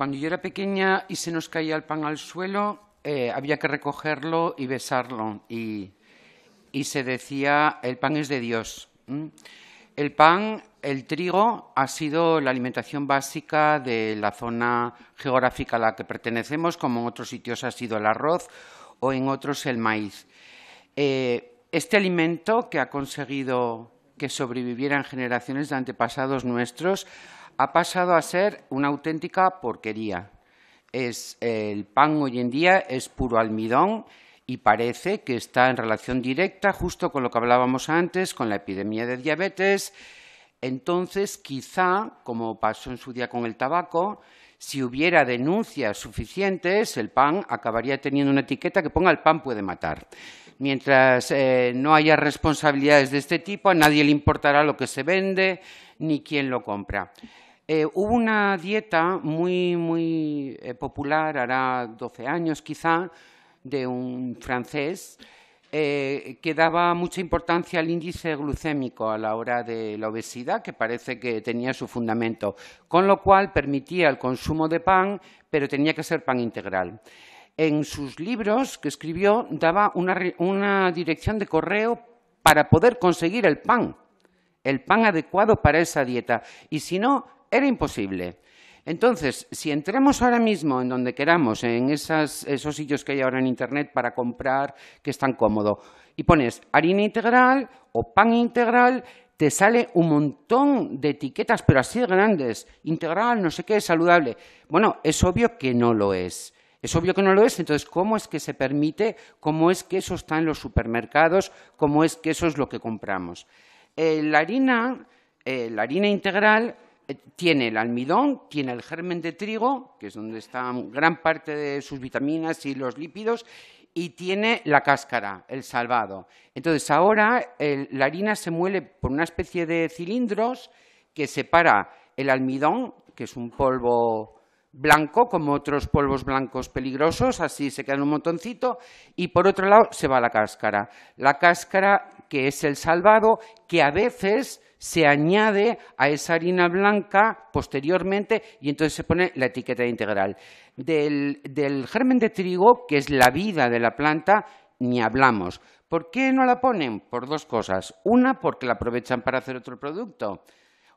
Cuando yo era pequeña y se nos caía el pan al suelo, eh, había que recogerlo y besarlo. Y, se decía, el pan es de Dios. El pan, el trigo, ha sido la alimentación básica de la zona geográfica a la que pertenecemos, como en otros sitios ha sido el arroz o en otros el maíz. Eh, este alimento que ha conseguido que sobrevivieran generaciones de antepasados nuestros ha pasado a ser una auténtica porquería. el pan hoy en día es puro almidón y parece que está en relación directa justo con lo que hablábamos antes, con la epidemia de diabetes. Entonces, quizá, como pasó en su día con el tabaco, si hubiera denuncias suficientes, el pan acabaría teniendo una etiqueta que ponga el pan puede matar. Mientras eh, no haya responsabilidades de este tipo, a nadie le importará lo que se vende ni quién lo compra. Eh, hubo una dieta muy, muy eh, popular, hará 12 años quizá, de un francés eh, que daba mucha importancia al índice glucémico a la hora de la obesidad, que parece que tenía su fundamento, con lo cual permitía el consumo de pan, pero tenía que ser pan integral. En sus libros que escribió daba una, una dirección de correo para poder conseguir el pan, el pan adecuado para esa dieta. Y si no, era imposible. Entonces, si entramos ahora mismo en donde queramos, en esos sitios que hay ahora en Internet para comprar, que es tan cómodo, y pones harina integral o pan integral, te sale un montón de etiquetas, pero así de grandes, integral, no sé qué, saludable. Bueno, es obvio que no lo es. Es obvio que no lo es, entonces, ¿cómo es que se permite? ¿Cómo es que eso está en los supermercados? ¿Cómo es que eso es lo que compramos? Eh, la, harina, eh, la harina integral eh, tiene el almidón, tiene el germen de trigo, que es donde están gran parte de sus vitaminas y los lípidos, y tiene la cáscara, el salvado. Entonces, ahora la harina se muele por una especie de cilindros que separa el almidón, que es un polvo blanco, como otros polvos blancos peligrosos, así se queda en un montoncito, y por otro lado se va la cáscara. La cáscara que es el salvado, que a veces se añade a esa harina blanca posteriormente y entonces se pone la etiqueta integral. Del, del germen de trigo, que es la vida de la planta, ni hablamos. ¿Por qué no la ponen? Por dos cosas. Una, porque la aprovechan para hacer otro producto.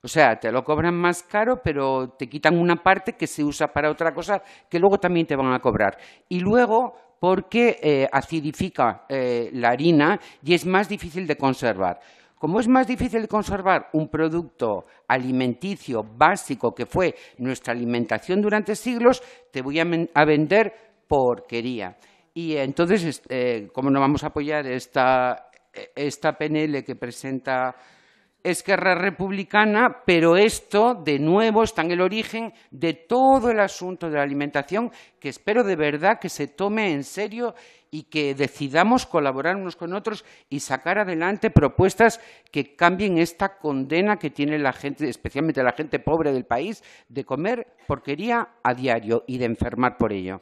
O sea, te lo cobran más caro, pero te quitan una parte que se usa para otra cosa que luego también te van a cobrar. Y luego, porque eh, acidifica eh, la harina y es más difícil de conservar. Como es más difícil de conservar un producto alimenticio básico que fue nuestra alimentación durante siglos, te voy a, vender porquería. Y entonces, eh, ¿cómo como no vamos a apoyar esta, e-, esta PNL que presenta es guerra Republicana, pero esto, de nuevo, está en el origen de todo el asunto de la alimentación, que espero de verdad que se tome en serio y que decidamos colaborar unos con otros y sacar adelante propuestas que cambien esta condena que tiene la gente, especialmente la gente pobre del país, de comer porquería a diario y de enfermar por ello.